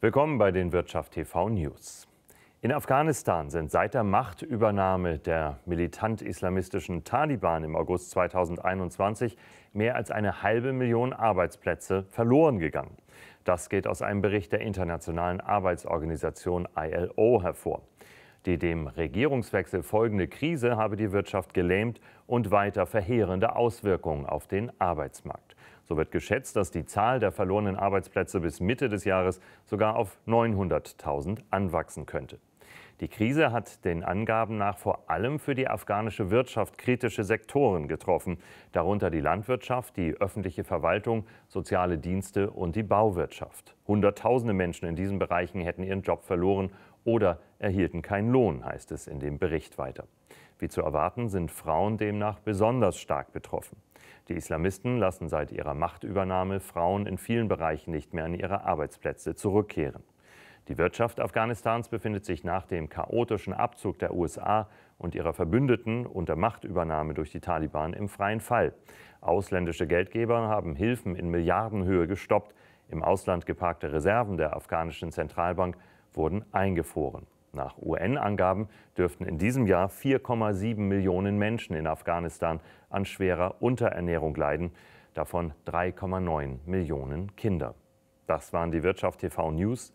Willkommen bei den Wirtschaft TV News. In Afghanistan sind seit der Machtübernahme der militant-islamistischen Taliban im August 2021 mehr als eine halbe Million Arbeitsplätze verloren gegangen. Das geht aus einem Bericht der Internationalen Arbeitsorganisation ILO hervor. Die dem Regierungswechsel folgende Krise habe die Wirtschaft gelähmt und weiter verheerende Auswirkungen auf den Arbeitsmarkt. So wird geschätzt, dass die Zahl der verlorenen Arbeitsplätze bis Mitte des Jahres sogar auf 900.000 anwachsen könnte. Die Krise hat den Angaben nach vor allem für die afghanische Wirtschaft kritische Sektoren getroffen, darunter die Landwirtschaft, die öffentliche Verwaltung, soziale Dienste und die Bauwirtschaft. Hunderttausende Menschen in diesen Bereichen hätten ihren Job verloren oder erhielten keinen Lohn, heißt es in dem Bericht weiter. Wie zu erwarten, sind Frauen demnach besonders stark betroffen. Die Islamisten lassen seit ihrer Machtübernahme Frauen in vielen Bereichen nicht mehr an ihre Arbeitsplätze zurückkehren. Die Wirtschaft Afghanistans befindet sich nach dem chaotischen Abzug der USA und ihrer Verbündeten unter Machtübernahme durch die Taliban im freien Fall. Ausländische Geldgeber haben Hilfen in Milliardenhöhe gestoppt. Im Ausland geparkte Reserven der afghanischen Zentralbank wurden eingefroren. Nach UN-Angaben dürften in diesem Jahr 4,7 Millionen Menschen in Afghanistan an schwerer Unterernährung leiden, davon 3,9 Millionen Kinder. Das waren die Wirtschaft TV News.